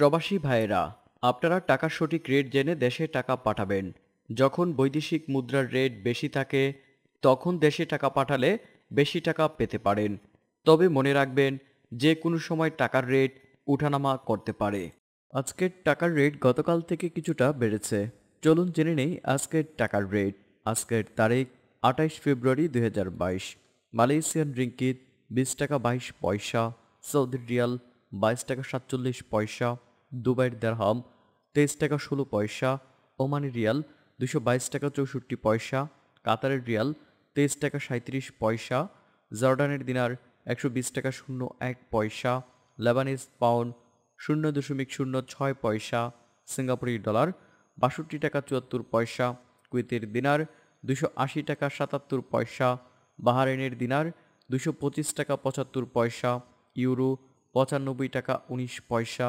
প্রবাসী ভাইয়েরা আপনারা টাকার সঠিক রেট জেনে দেশে টাকা পাঠাবেন যখন বৈদেশিক মুদ্রার রেট বেশি থাকে তখন দেশে টাকা পাঠালে বেশি টাকা পেতে পারেন তবে মনে রাখবেন যে কোনো সময় টাকার রেট উঠানামা করতে পারে আজকের টাকার রেট গতকাল থেকে কিছুটা বেড়েছে চলুন জেনে নেই আজকের টাকার রেট আজকের তারিখ আঠাইশ ফেব্রুয়ারি দুই মালয়েশিয়ান রিঙ্কিত বিশ টাকা বাইশ পয়সা সৌদি রিয়াল বাইশ টাকা সাতচল্লিশ পয়সা দুবাইয়ের দেড়হাম তেইশ টাকা ষোলো পয়সা ওমানি রিয়াল দুশো বাইশ টাকা চৌষট্টি পয়সা কাতারের রিয়াল তেইশ টাকা সাঁত্রিশ পয়সা জর্ডানের দিনার একশো বিশ টাকা শূন্য এক পয়সা লেবানিজ পাউন্ড শূন্য দশমিক শূন্য ছয় পয়সা সিঙ্গাপুরি ডলার বাষট্টি টাকা চুয়াত্তর পয়সা কুয়েতের দিনার দুশো আশি টাকা সাতাত্তর পয়সা বাহারেনের দিনার দুশো পঁচিশ টাকা পঁচাত্তর পয়সা ইউরো পঁচানব্বই টাকা উনিশ পয়সা